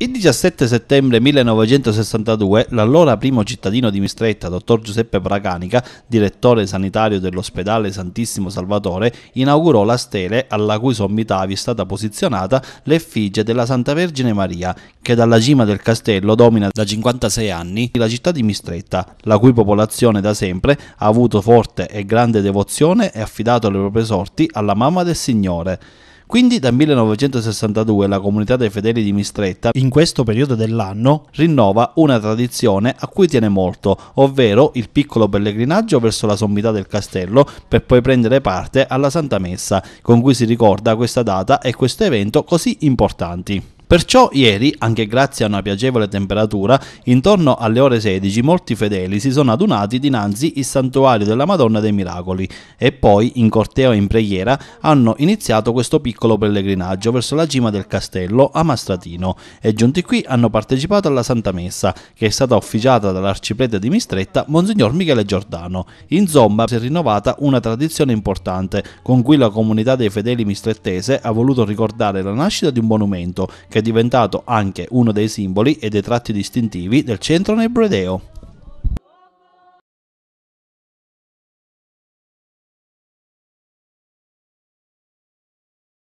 Il 17 settembre 1962 l'allora primo cittadino di Mistretta, dottor Giuseppe Bracanica, direttore sanitario dell'ospedale Santissimo Salvatore, inaugurò la stele alla cui sommità vi è stata posizionata l'effigie della Santa Vergine Maria, che dalla cima del castello domina da 56 anni la città di Mistretta, la cui popolazione da sempre ha avuto forte e grande devozione e affidato le proprie sorti alla mamma del Signore. Quindi dal 1962 la comunità dei fedeli di Mistretta, in questo periodo dell'anno, rinnova una tradizione a cui tiene molto, ovvero il piccolo pellegrinaggio verso la sommità del castello per poi prendere parte alla Santa Messa, con cui si ricorda questa data e questo evento così importanti. Perciò ieri, anche grazie a una piacevole temperatura, intorno alle ore 16 molti fedeli si sono adunati dinanzi il santuario della Madonna dei Miracoli e poi, in corteo e in preghiera, hanno iniziato questo piccolo pellegrinaggio verso la cima del castello a Mastratino e giunti qui hanno partecipato alla Santa Messa, che è stata officiata dall'arciprete di Mistretta, Monsignor Michele Giordano. Insomma, si è rinnovata una tradizione importante con cui la comunità dei fedeli mistrettese ha voluto ricordare la nascita di un monumento che che è diventato anche uno dei simboli e dei tratti distintivi del centro nebrodeo.